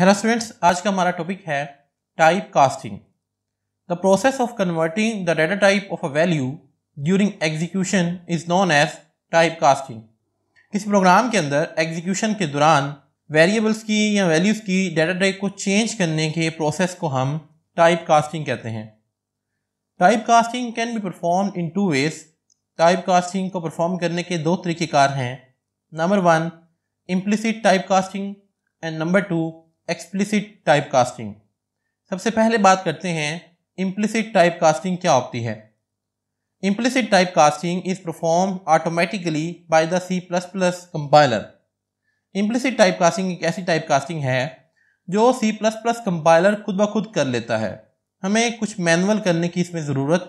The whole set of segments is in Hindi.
हेलो स्टूडेंट्स आज का हमारा टॉपिक है type casting the process of converting the data type of a value during execution is known as type casting किसी प्रोग्राम के अंदर एग्जीक्यूशन के दौरान वेरिएबल्स की या वैल्यूज़ की डेटा टाइप को चेंज करने के प्रोसेस को हम टाइप कास्टिंग कहते हैं type casting can be perform in two ways type casting को परफॉर्म करने के दो तरीक़ेकार हैं number one implicit type casting and number two explicit type casting सबसे पहले बात करते हैं इम्प्लिसिट टाइप कास्टिंग क्या होती है implicit type casting is perform automatically by the C plus plus compiler implicit type casting एक ऐसी टाइप कास्टिंग है जो सी प्लस प्लस कंपाइलर खुद ब खुद कर लेता है हमें कुछ मैनुअल करने की इसमें ज़रूरत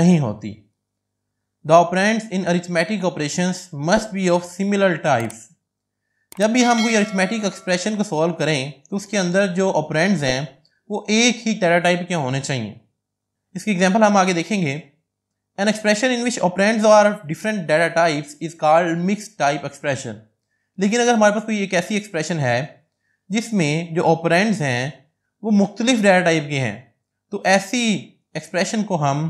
नहीं होती the operands in arithmetic operations must be of similar types जब भी हम कोई अर्थमेटिक एक्सप्रेशन को सॉल्व करें तो उसके अंदर जो ऑपरेंड्स हैं वो एक ही टाइप के होने चाहिए इसकी एग्जाम्पल हम आगे देखेंगे an expression in which operands और different data types is called mix type expression लेकिन अगर हमारे पास कोई एक ऐसी एक्सप्रेशन है जिसमें जो ऑपरेंड्स हैं वो मुख्तलिफ डेटा टाइप के हैं तो ऐसी एक्सप्रेशन को हम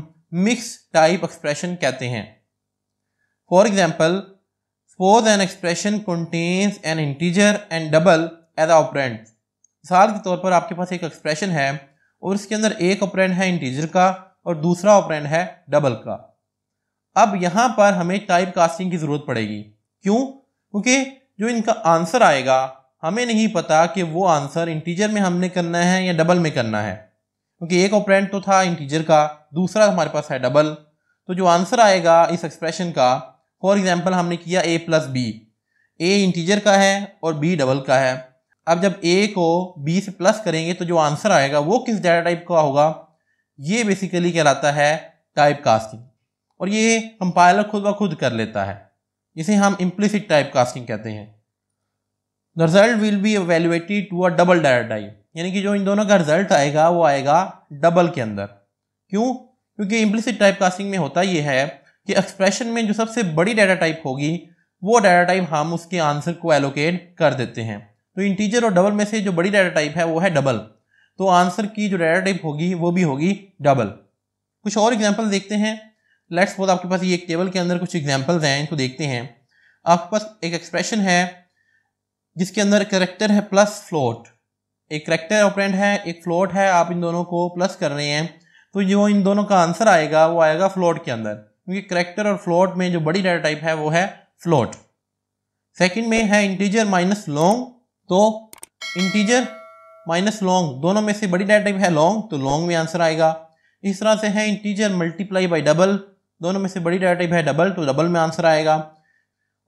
मिक्स टाइप एक्सप्रेशन कहते हैं for example Suppose an expression contains an integer and double as operand. मिसाल के तौर पर आपके पास एक एक्सप्रेशन है और इसके अंदर एक ऑपरेंड है इंटीजर का और दूसरा ऑपरेंड है डबल का अब यहाँ पर हमें टाइप कास्टिंग की ज़रूरत पड़ेगी क्यों क्योंकि जो इनका आंसर आएगा हमें नहीं पता कि वो आंसर इंटीजर में हमने करना है या डबल में करना है क्योंकि एक ऑपरेंड तो था इंटीजर का दूसरा हमारे पास है डबल तो जो आंसर आएगा इस एक्सप्रेशन का फॉर एग्जाम्पल हमने किया A plus B A integer का है और बी डबल का है अब जब ए को बी से प्लस करेंगे तो जो आंसर आएगा वो किस डाटा टाइप का होगा ये बेसिकली कहलाता है टाइप कास्टिंग और ये कंपाइलर खुद ब खुद कर लेता है इसे हम इम्प्लिसिट टाइप कास्टिंग कहते हैं the result will be evaluated to a double data type यानी कि जो इन दोनों का रिजल्ट आएगा वो आएगा डबल के अंदर क्यों क्योंकि इम्प्लिसिट टाइप कास्टिंग में होता यह है कि एक्सप्रेशन में जो सबसे बड़ी डाटा टाइप होगी वो डाटा टाइप हम उसके आंसर को एलोकेट कर देते हैं तो इंटीजर और डबल में से जो बड़ी डाटा टाइप है वो है डबल तो आंसर की जो डाटा टाइप होगी वो भी होगी डबल कुछ और एग्जाम्पल देखते हैं लेट्स बोल आपके पास ये एक टेबल के अंदर कुछ एग्जाम्पल्स हैं इनको देखते हैं आपके पास एक एक्सप्रेशन है जिसके अंदर करेक्टर है प्लस फ्लोट एक करेक्टर ऑपरेंट है एक फ्लोट है आप इन दोनों को प्लस कर रहे हैं तो जो इन दोनों का आंसर आएगा वो आएगा फ्लोट के अंदर क्योंकि करेक्टर और फ्लोट में जो बड़ी डाटा टाइप है वो है फ्लोट सेकंड में है इंटीजर माइनस लॉन्ग तो इंटीजर माइनस लॉन्ग दोनों में से बड़ी डाटा टाइप है लॉन्ग तो लॉन्ग में आंसर आएगा इस तरह से है इंटीजर मल्टीप्लाई बाई डबल दोनों में से बड़ी डाटा टाइप है डबल तो डबल में आंसर आएगा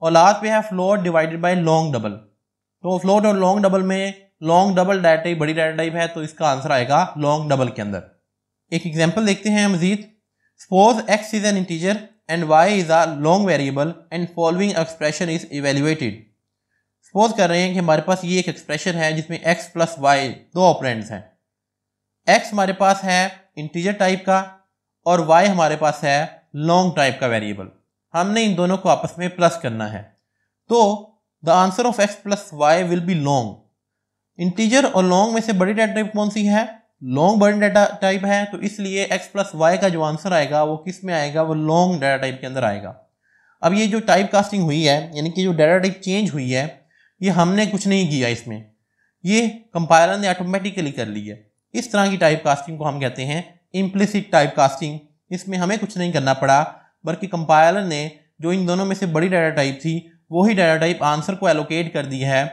और लास्ट पे है float divided by long double तो फ्लोट और लॉन्ग डबल में लॉन्ग डबल डाटा टाइप बड़ी डाटा टाइप है तो इसका आंसर आएगा लॉन्ग डबल के अंदर एक एग्जाम्पल देखते हैं मजीद suppose x is an integer and y is a long variable and following expression is evaluated. Suppose कर रहे हैं कि हमारे पास ये एक एक्सप्रेशन है जिसमें x प्लस वाई दो ऑपरेंट्स हैं x हमारे पास है इंटीजर टाइप का और y हमारे पास है लॉन्ग टाइप का वेरिएबल हमने इन दोनों को आपस में प्लस करना है तो the answer of x plus Y will be long integer और लॉन्ग में से बड़ी टाइप कौन सी है लॉन्ग बर्न डाटा टाइप है तो इसलिए एक्स प्लस वाई का जो आंसर आएगा वो किस में आएगा वो लॉन्ग डाटा टाइप के अंदर आएगा अब ये जो टाइप कास्टिंग हुई है यानी कि जो डाटा टाइप चेंज हुई है ये हमने कुछ नहीं किया इसमें ये कंपायलर ने ऑटोमेटिकली कर ली है इस तरह की टाइप कास्टिंग को हम कहते हैं इम्प्लिसिट टाइप कास्टिंग इसमें हमें कुछ नहीं करना पड़ा बल्कि कंपायलर ने जो इन दोनों में से बड़ी डाटा टाइप थी वही डाटा टाइप आंसर को एलोकेट कर दी है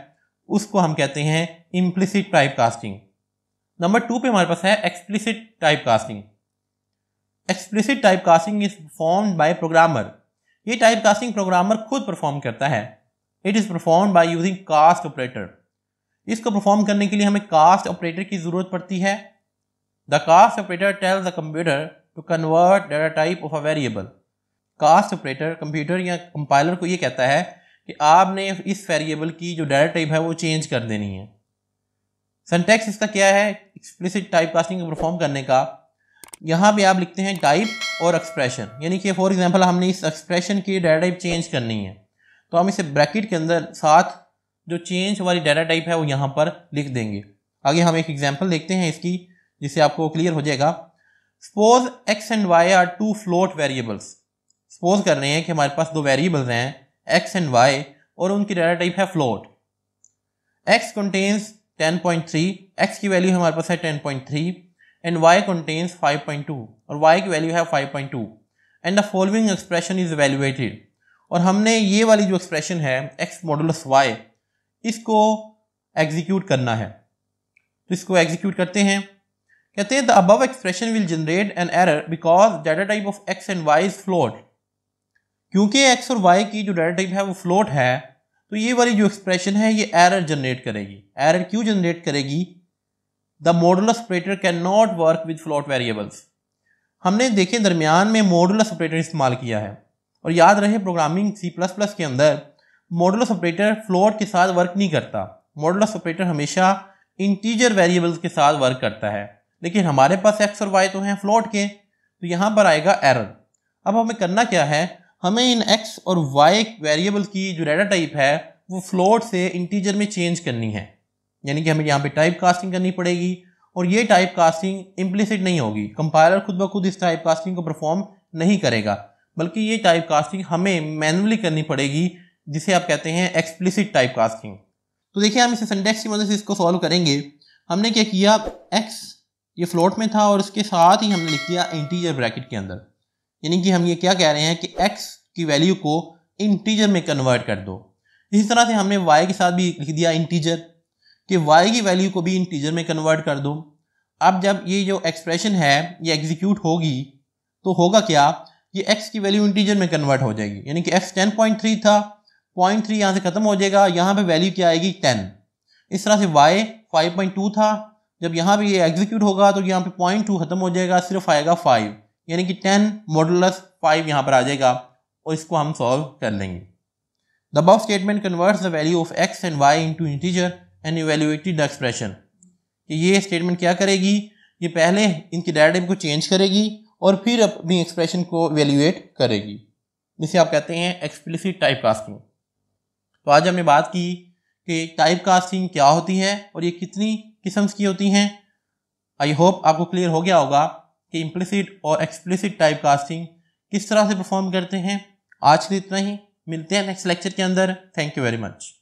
उसको हम कहते हैं implicit type casting number two पे हमारे पास है explicit type casting explicit type casting is perform by programmer ये टाइप कास्टिंग प्रोग्रामर खुद परफॉर्म करता है it is perform by using cast operator इसको परफॉर्म करने के लिए हमें कास्ट ऑपरेटर की ज़रूरत पड़ती है the cast operator tells the computer to convert data type of a variable cast operator computer या कंपाइलर को ये कहता है कि आपने इस वेरिएबल की जो डेटा टाइप है वो चेंज कर देनी है सेंटेक्स इसका क्या है एक्सप्लिसिट टाइप कास्टिंग परफॉर्म करने का यहाँ पे आप लिखते हैं टाइप और एक्सप्रेशन यानी कि फॉर एग्जांपल हमने इस एक्सप्रेशन की डाटा टाइप चेंज करनी है तो हम इसे ब्रैकेट के अंदर साथ जो चेंज वाली डाटा टाइप है वो यहाँ पर लिख देंगे आगे हम एक एग्जाम्पल देखते हैं इसकी जिससे आपको क्लियर हो जाएगा suppose X and Y are two float variables suppose कर रहे हैं कि हमारे पास दो वेरिएबल्स हैं एक्स एंड वाई और उनकी डाटा टाइप है float x contains ten point three x की वैल्यू हमारे पास है ten point three and y contains five point two और वाई की वैल्यू है five point two and the following expression is evaluated और हमने ये वाली जो एक्सप्रेशन है एक्स मॉडुलस वाई इसको एग्जीक्यूट करना है तो इसको एग्जीक्यूट करते हैं कहते हैं the above expression will generate an error because data type of x and y is float क्योंकि एक्स और वाई की जो डाटा टाइप है वो फ्लोट है तो ये वाली जो एक्सप्रेशन है ये एरर जनरेट करेगी एरर क्यों जनरेट करेगी the modulo operator can not work with float variables हमने देखें दरमियान में मॉडुलस ऑपरेटर इस्तेमाल किया है और याद रहे प्रोग्रामिंग सी प्लस प्लस के अंदर मॉडुलस ऑपरेटर फ्लॉट के साथ वर्क नहीं करता मॉडल ऑपरेटर हमेशा इंटीजर वेरिएबल्स के साथ वर्क करता है लेकिन हमारे पास एक्स और वाई तो हैं फ्लॉट के तो यहाँ पर आएगा एरर अब हमें करना क्या है हमें इन एक्स और वाई वेरिएबल की जो डाटा टाइप है वो फ्लोट से इंटीजर में चेंज करनी है यानी कि हमें यहाँ पे टाइप कास्टिंग करनी पड़ेगी और ये टाइप कास्टिंग इम्प्लिसिट नहीं होगी कंपायलर खुद ब खुद इस टाइप कास्टिंग को परफॉर्म नहीं करेगा बल्कि ये टाइप कास्टिंग हमें मैनुअली करनी पड़ेगी जिसे आप कहते हैं एक्सप्लिसिट टाइप कास्टिंग तो देखिए हम इसे सेंटेक्स की मदद से इसको सॉल्व करेंगे हमने क्या किया एक्स ये फ्लोट में था और इसके साथ ही हमने लिख दिया इंटीजर ब्रैकेट के अंदर यानी कि हम ये क्या कह रहे हैं कि x की वैल्यू को इंटीजर में कन्वर्ट कर दो इसी तरह से हमने y के साथ भी लिख दिया इंटीजर कि y की वैल्यू को भी इंटीजर में कन्वर्ट कर दो अब जब ये जो एक्सप्रेशन है ये एग्जीक्यूट होगी तो होगा क्या ये x की वैल्यू इंटीजर में कन्वर्ट हो जाएगी यानी कि x 10.3 था पॉइंट थ्री यहाँ से ख़त्म हो जाएगा यहाँ पे वैल्यू क्या आएगी टेन इस तरह से y 5.2 था जब यहाँ पे ये एग्जीक्यूट होगा तो यहाँ पे पॉइंट टू ख़त्म हो जाएगा सिर्फ आएगा फाइव यानी कि टेन मॉडुलस फाइव यहाँ पर आ जाएगा और इसको हम सॉल्व कर लेंगे the above statement converts the value of x and y into integer and evaluated the expression ये स्टेटमेंट क्या करेगी ये पहले इनकी डायरेटिव को चेंज करेगी और फिर अपनी एक्सप्रेशन को वैल्यूएट करेगी जिसे आप कहते हैं एक्सप्लिसिट टाइप कास्टिंग तो आज हमने बात की कि टाइप कास्टिंग क्या होती है और ये कितनी किस्म की होती हैं आई होप आपको क्लियर हो गया होगा कि इम्प्लिसिट और एक्सप्लिसिट टाइप कास्टिंग किस तरह से परफॉर्म करते हैं आज के इतना ही मिलते हैं नेक्स्ट लेक्चर के अंदर थैंक यू वेरी मच